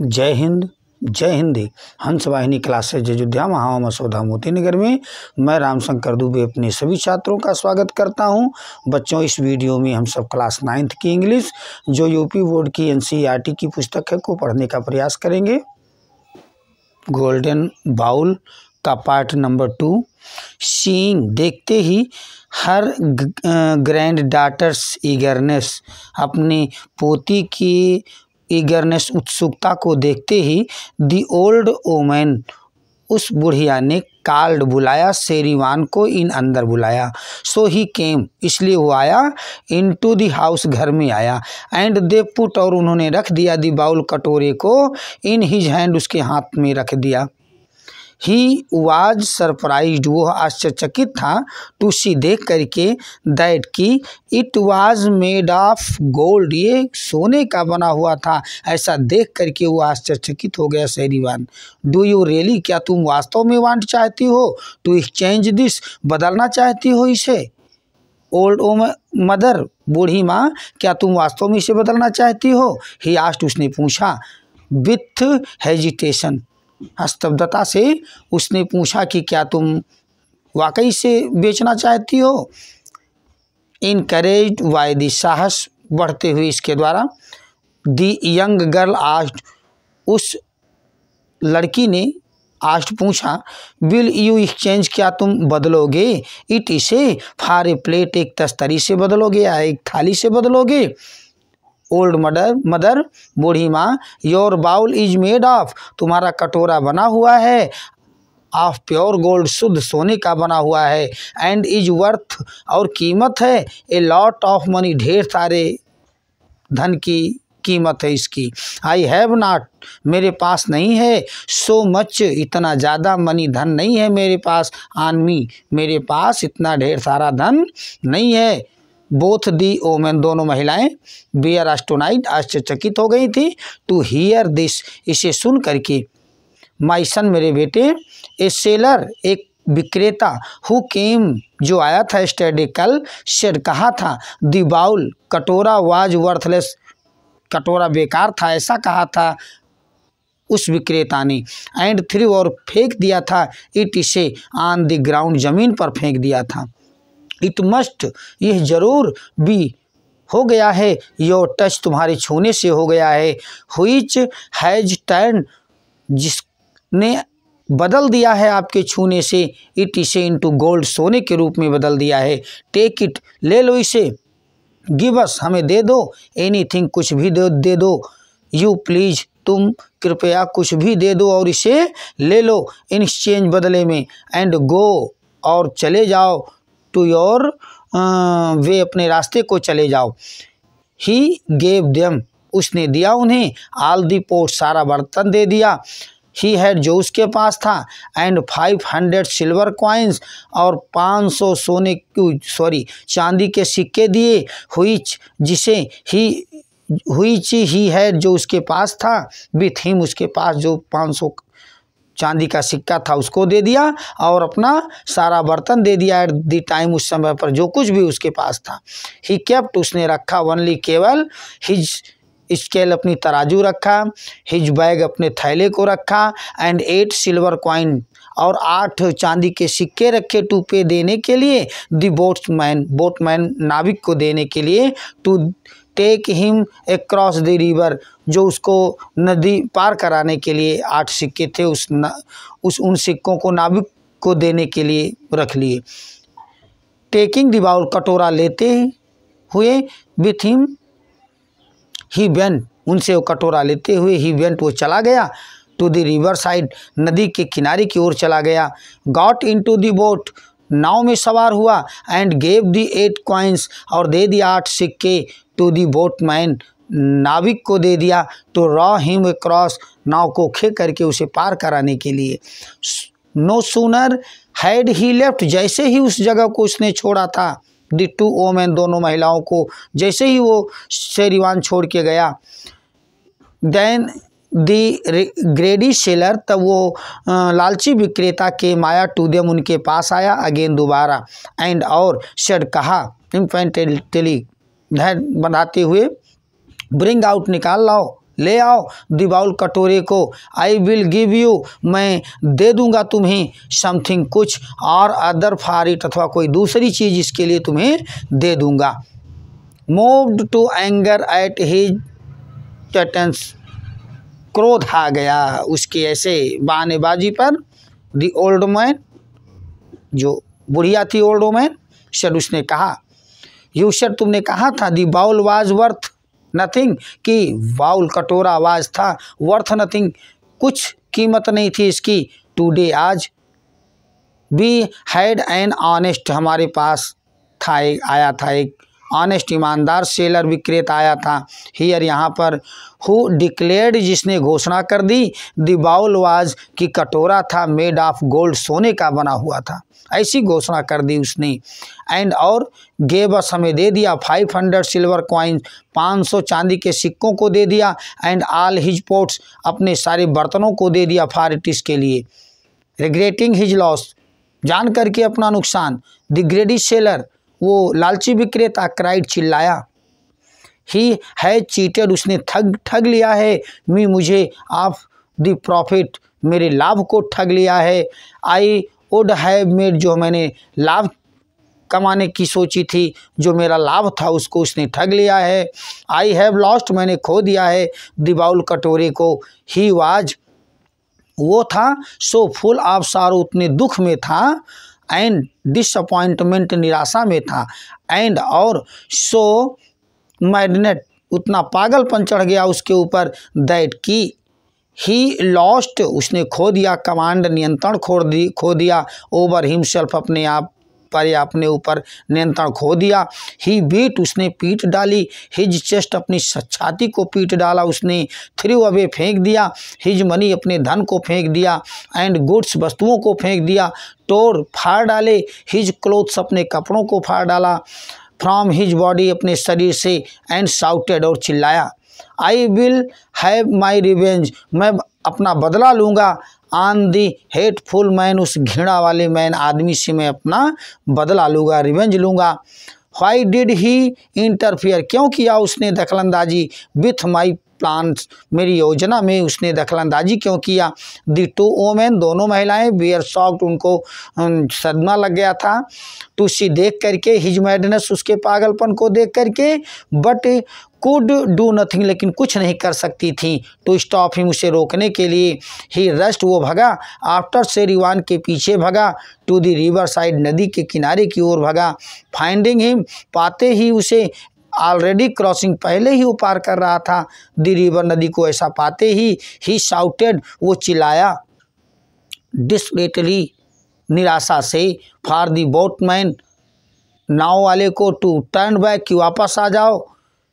जय हिंद जय हिंदी हंस वाहिनी क्लासेज अयोध्या महावा मसौदा मोती नगर में मैं रामशंकर दुबे अपने सभी छात्रों का स्वागत करता हूं बच्चों इस वीडियो में हम सब क्लास नाइन्थ की इंग्लिश जो यूपी बोर्ड की एनसीईआरटी की पुस्तक है को पढ़ने का प्रयास करेंगे गोल्डन बाउल का पार्ट नंबर टू सीइंग देखते ही हर ग्रैंड डाटर्स ईगरनेस अपनी पोती की ईगरनेस उत्सुकता को देखते ही दी ओल्ड ओमैन उस बुढ़िया ने कार्ड बुलाया शेरीवान को इन अंदर बुलाया सो ही केम इसलिए वो आया इन टू दी हाउस घर में आया एंड दे पुट और उन्होंने रख दिया दी बाउल कटोरे को इन हीज हैंड उसके हाथ में रख दिया ही वाज सरप्राइज वो आश्चर्यचकित था टू सी देख करके दैट की it was made of gold ये सोने का बना हुआ था ऐसा देख करके वो आश्चर्यचकित हो गया शहरीवान डू यू रियली क्या तुम वास्तव में वांट चाहती हो टू एक्सचेंज दिस बदलना चाहती हो इसे ओल्ड ओम मदर बूढ़ी माँ क्या तुम वास्तव में इसे बदलना चाहती हो ही आस्ट उसने पूछा विथ हेजिटेशन हस्तब्धता से उसने पूछा कि क्या तुम वाकई से बेचना चाहती हो इनकरेज बाय दी साहस बढ़ते हुए इसके द्वारा दी यंग गर्ल आस्ट उस लड़की ने आस्ट पूछा विल यू एक्सचेंज क्या तुम बदलोगे इट इसे फारे प्लेट एक तस्तरी से बदलोगे या एक थाली से बदलोगे ओल्ड मदर मदर बूढ़ी माँ your bowl is made of तुम्हारा कटोरा बना हुआ है ऑफ प्योर गोल्ड शुद्ध सोने का बना हुआ है एंड इज वर्थ और कीमत है ए लॉट ऑफ मनी ढेर सारे धन की कीमत है इसकी आई हैव नाट मेरे पास नहीं है सो मच इतना ज़्यादा मनी धन नहीं है मेरे पास आनमी मेरे पास इतना ढेर सारा धन नहीं है बोथ दी ओमेन दोनों महिलाएं बी आर आस्टोनाइट आश्चर्यचकित हो गई थी टू हीयर दिस इसे सुन करके माइसन मेरे बेटे ए सेलर एक विक्रेता हु केम जो आया था स्टडी कल शेर कहा था दी बाउल कटोरा वाज वर्थलेस कटोरा बेकार था ऐसा कहा था उस विक्रेता ने एंड थ्री और फेंक दिया था इट इसे ऑन द ग्राउंड जमीन पर फेंक दिया था इट मस्ट यह जरूर भी हो गया है योर टच तुम्हारे छूने से हो गया है हुईच हैज टर्न जिसने बदल दिया है आपके छूने से इट इसे इंटू गोल्ड सोने के रूप में बदल दिया है टेक इट ले लो इसे गिवस हमें दे दो एनी थिंग कुछ भी दे दे दो यू प्लीज़ तुम कृपया कुछ भी दे दो और इसे ले लो इन एक्सचेंज बदले में एंड गो और चले जाओ टू योर वे अपने रास्ते को चले जाओ ही गेव दम उसने दिया उन्हें आल दी पोस्ट सारा बर्तन दे दिया ही हैड जो उसके पास था and five hundred silver coins और पाँच सौ सोने की सॉरी चांदी के सिक्के दिए हुई जिसे ही हुई ची ही है जो उसके पास था विथ हिम उसके पास जो पाँच सौ चांदी का सिक्का था उसको दे दिया और अपना सारा बर्तन दे दिया एट दी टाइम उस समय पर जो कुछ भी उसके पास था ही केप्ट उसने रखा ओनली केवल हिज स्केल अपनी तराजू रखा हिज बैग अपने थैले को रखा एंड एट सिल्वर कॉइन और आठ चांदी के सिक्के रखे टूपे देने के लिए दी बोट्समैन बोटमैन नाविक को देने के लिए to take him across the river जो उसको नदी पार कराने के लिए आठ सिक्के थे उस न, उस उन सिक्कों को नाविक को देने के लिए रख लिए टेकिंग द बाउल कटोरा लेते हुए विथ हिम ही वेंट उनसे वो कटोरा लेते हुए ही वेंट वो चला गया टू द रिवर साइड नदी के किनारे की ओर चला गया got into the boat नाव में सवार हुआ and gave the eight coins और दे दी आठ सिक्के टू दी बोट मैन नाविक को दे दिया तो रॉ हिम क्रॉस नाव को खे करके उसे पार कराने के लिए no sooner had he left जैसे ही उस जगह को उसने छोड़ा था दी टू ओमैन दोनों महिलाओं को जैसे ही वो शेरिवान छोड़ के गया देन दी ग्रेडी सेलर तब वो लालची विक्रेता के माया टूदेम उनके पास आया अगेन दोबारा एंड और शेड कहा इम्फेंटेली बनाते हुए ब्रिंग आउट निकाल लाओ ले आओ दिबाउल कटोरे को आई विल गिव यू मैं दे दूंगा तुम्हें समथिंग कुछ और अदर फारिट अथवा कोई दूसरी चीज़ इसके लिए तुम्हें दे दूंगा मूव्ड टू एंगर एट हीटेंस चटन्स क्रोध आ गया उसके ऐसे बहानेबाजी पर दी ओल्ड मैन जो बुढ़िया थी ओल्ड मैन सर उसने कहा यूशर तुमने कहा था the bowl was worth nothing कि बाउल कटोरा आवाज था वर्थ नथिंग कुछ कीमत नहीं थी इसकी टुडे आज वी हैड एन ऑनेस्ट हमारे पास था एक आया था एक ऑनेस्ट ईमानदार सेलर विक्रेता आया था हियर यहाँ पर हु डिक्लेयर्ड जिसने घोषणा कर दी दी बाउल वाज की कटोरा था मेड ऑफ गोल्ड सोने का बना हुआ था ऐसी घोषणा कर दी उसने एंड और गेबस अस हमें दे दिया फाइव हंड्रेड सिल्वर कॉइन्स पाँच सौ चांदी के सिक्कों को दे दिया एंड आल हिज पोट्स अपने सारे बर्तनों को दे दिया फारिटिस के लिए रिग्रेटिंग हिज लॉस जान करके अपना नुकसान द ग्रेडी सेलर वो लालची विक्रेता क्राइड चिल्लाया ही है चीटर उसने ठग ठग लिया है मी मुझे आप दी प्रॉफिट मेरे लाभ को ठग लिया है आई वुड हैव मेड जो मैंने लाभ कमाने की सोची थी जो मेरा लाभ था उसको उसने ठग लिया है आई हैव लॉस्ट मैंने खो दिया है दिबाउल कटोरे को ही वाज वो था सो फुल आप सारो उतने दुख में था एंड डिसअपॉइंटमेंट निराशा में था एंड और सो मैडनेट उतना पागलपन चढ़ गया उसके ऊपर दैट की ही लॉस्ट उसने खो दिया कमांड नियंत्रण खो दी खो दिया ओवर हिमसेल्फ अपने आप पर अपने ऊपर नियंत्रण खो दिया ही बीट उसने पीट डाली हिज चेस्ट अपनी छाती को पीट डाला उसने थ्रू अवे फेंक दिया हिज मनी अपने धन को फेंक दिया एंड गुड्स वस्तुओं को फेंक दिया टोर फाड़ डाले हिज क्लोथ्स अपने कपड़ों को फाड़ डाला फ्रॉम हिज बॉडी अपने शरीर से एंड साउटेड और चिल्लाया I will have my revenge मैं अपना बदला लूँगा ऑन दी हेटफुल मैन उस घृणा वाले मैन आदमी से मैं अपना बदला लूँगा रिवेंज लूँगा वाई डिड ही इंटरफियर क्यों किया उसने दखलंदाजी विथ माई प्लान मेरी योजना में उसने दखलंदाजी क्यों किया दी टू ओमेन दोनों महिलाएं बियर सॉफ्ट उनको सदमा लग गया था तो उसी देख करके हिज मैडनेस उसके पागलपन को देख करके बट कुड डू नथिंग लेकिन कुछ नहीं कर सकती थी टू स्टॉप हिम उसे रोकने के लिए ही रस्ट वो भगा आफ्टर रिवान के पीछे भगा टू दी रिवर साइड नदी के किनारे की ओर भगा फाइंडिंग हिम पाते ही उसे ऑलरेडी क्रॉसिंग पहले ही वो पार कर रहा था दी रिवर नदी को ऐसा पाते ही ही शाउटेड वो चिल्लाया डिस्परेटली निराशा से फॉर दी बोटमैन नाव वाले को टू टर्न बैक कि वापस आ जाओ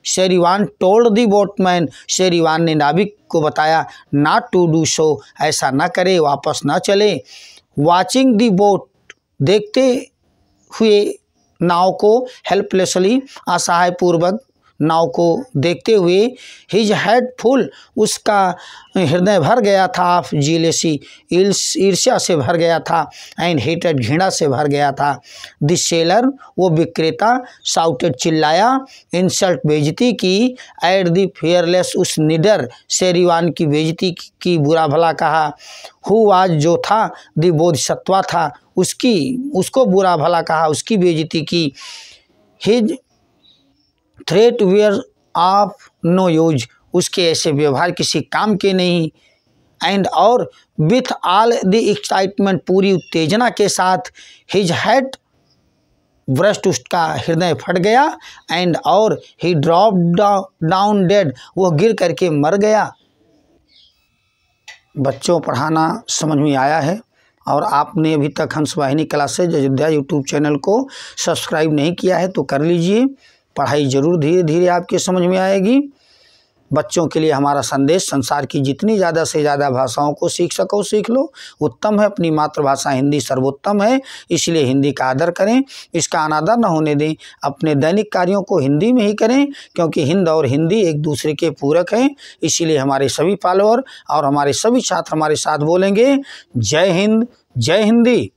शेरीवान टोल्ड दी बोटमैन शेरीवान ने नाविक को बताया ना टू डू सो ऐसा ना करे वापस ना चले वाचिंग दी बोट देखते हुए नाव को हेल्पलेसली असहायपूर्वक नाव को देखते हुए हिज हेड फुल उसका हृदय भर गया था आफ जीलेसी ईर्ष्या से भर गया था एंड हेटेड घृणा से भर गया था दिसलर सेलर वो विक्रेता साउटेड चिल्लाया इंसल्ट बेजती की एट दी फेयरलेस उस निडर शेरीवान की बेजती की, बुरा भला कहा हु आज जो था दी बोधसत्वा था उसकी उसको बुरा भला कहा उसकी बेजती की his threat were of no use उसके ऐसे व्यवहार किसी काम के नहीं एंड और विथ ऑल द एक्साइटमेंट पूरी उत्तेजना के साथ हिज हैट भ्रष्ट उसका हृदय फट गया एंड और ही ड्रॉप डाउन डेड वो गिर करके मर गया बच्चों पढ़ाना समझ में आया है और आपने अभी तक Hans Vahini classes Ayodhya YouTube channel को सब्सक्राइब नहीं किया है तो कर लीजिए पढ़ाई ज़रूर धीरे धीरे आपके समझ में आएगी बच्चों के लिए हमारा संदेश संसार की जितनी ज़्यादा से ज़्यादा भाषाओं को सीख सको सीख लो उत्तम है अपनी मातृभाषा हिंदी सर्वोत्तम है इसलिए हिंदी का आदर करें इसका अनादर न होने दें अपने दैनिक कार्यों को हिंदी में ही करें क्योंकि हिंद और हिंदी एक दूसरे के पूरक हैं इसीलिए हमारे सभी फॉलोअर और हमारे सभी छात्र हमारे साथ बोलेंगे जय हिंद जय हिंदी